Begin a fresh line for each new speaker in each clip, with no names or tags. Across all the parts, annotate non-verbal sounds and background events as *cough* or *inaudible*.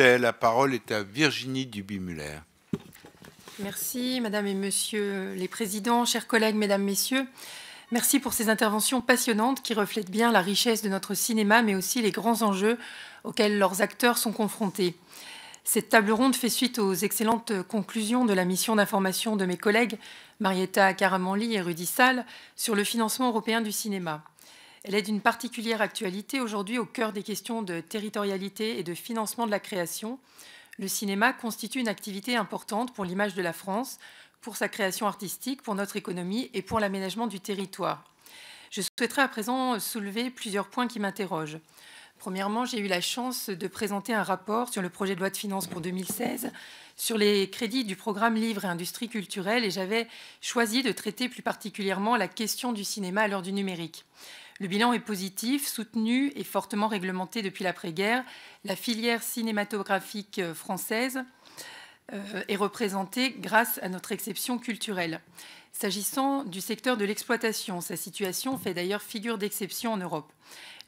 La parole est à Virginie Dubimuller. Merci, Madame et Monsieur les Présidents, chers collègues, Mesdames, Messieurs. Merci pour ces interventions passionnantes qui reflètent bien la richesse de notre cinéma, mais aussi les grands enjeux auxquels leurs acteurs sont confrontés. Cette table ronde fait suite aux excellentes conclusions de la mission d'information de mes collègues Marietta Caramanli et Rudy Sall sur le financement européen du cinéma. Elle est d'une particulière actualité aujourd'hui au cœur des questions de territorialité et de financement de la création. Le cinéma constitue une activité importante pour l'image de la France, pour sa création artistique, pour notre économie et pour l'aménagement du territoire. Je souhaiterais à présent soulever plusieurs points qui m'interrogent. Premièrement, j'ai eu la chance de présenter un rapport sur le projet de loi de finances pour 2016 sur les crédits du programme Livre et Industrie culturelle et j'avais choisi de traiter plus particulièrement la question du cinéma à l'heure du numérique. Le bilan est positif, soutenu et fortement réglementé depuis l'après-guerre. La filière cinématographique euh, française euh, est représentée grâce à notre exception culturelle. S'agissant du secteur de l'exploitation, sa situation fait d'ailleurs figure d'exception en Europe.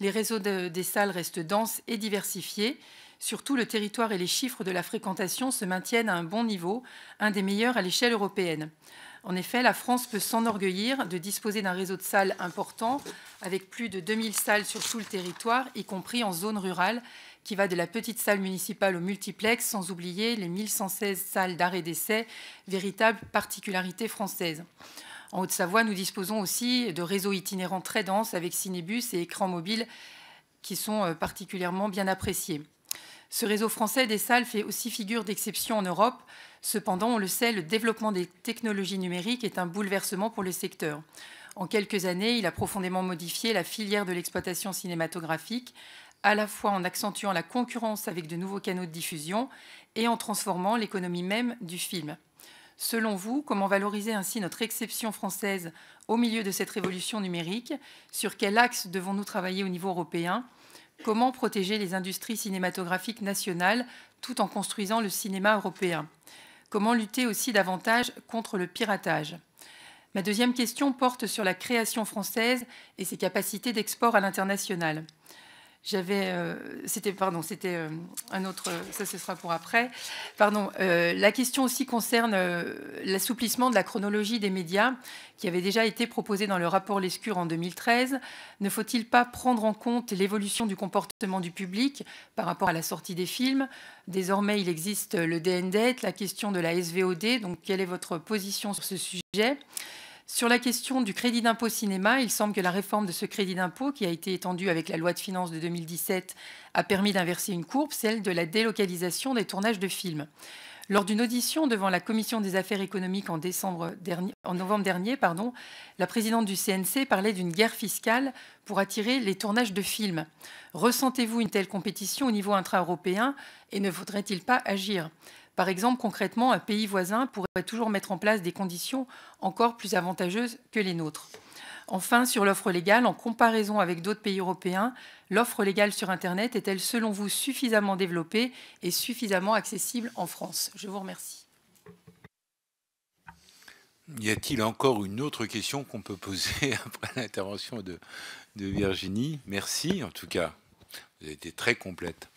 Les réseaux des salles restent denses et diversifiés. Surtout, le territoire et les chiffres de la fréquentation se maintiennent à un bon niveau, un des meilleurs à l'échelle européenne. En effet, la France peut s'enorgueillir de disposer d'un réseau de salles important, avec plus de 2000 salles sur tout le territoire, y compris en zone rurale, qui va de la petite salle municipale au multiplex, sans oublier les 1116 salles d'arrêt d'essai, véritable particularité française. En Haute-Savoie, nous disposons aussi de réseaux itinérants très denses avec cinébus et écrans mobiles qui sont euh, particulièrement bien appréciés. Ce réseau français des salles fait aussi figure d'exception en Europe. Cependant, on le sait, le développement des technologies numériques est un bouleversement pour le secteur. En quelques années, il a profondément modifié la filière de l'exploitation cinématographique, à la fois en accentuant la concurrence avec de nouveaux canaux de diffusion et en transformant l'économie même du film. Selon vous, comment valoriser ainsi notre exception française au milieu de cette révolution numérique Sur quel axe devons-nous travailler au niveau européen Comment protéger les industries cinématographiques nationales tout en construisant le cinéma européen Comment lutter aussi davantage contre le piratage Ma deuxième question porte sur la création française et ses capacités d'export à l'international j'avais, euh, c'était, pardon, c'était euh, un autre, ça ce sera pour après. Pardon, euh, la question aussi concerne l'assouplissement de la chronologie des médias qui avait déjà été proposé dans le rapport Lescure en 2013. Ne faut-il pas prendre en compte l'évolution du comportement du public par rapport à la sortie des films Désormais, il existe le DND, e la question de la SVOD, donc quelle est votre position sur ce sujet sur la question du crédit d'impôt cinéma, il semble que la réforme de ce crédit d'impôt, qui a été étendue avec la loi de finances de 2017, a permis d'inverser une courbe, celle de la délocalisation des tournages de films. Lors d'une audition devant la commission des affaires économiques en, novembre dernier, pardon, la présidente du CNC parlait d'une guerre fiscale pour attirer les tournages de films. Ressentez-vous une telle compétition au niveau intra-européen et ne faudrait-il pas agir par exemple, concrètement, un pays voisin pourrait toujours mettre en place des conditions encore plus avantageuses que les nôtres. Enfin, sur l'offre légale, en comparaison avec d'autres pays européens, l'offre légale sur Internet est-elle, selon vous, suffisamment développée et suffisamment accessible en France Je vous remercie. Y a-t-il encore une autre question qu'on peut poser *laughs* après l'intervention de, de Virginie Merci en tout cas. Vous avez été très complète.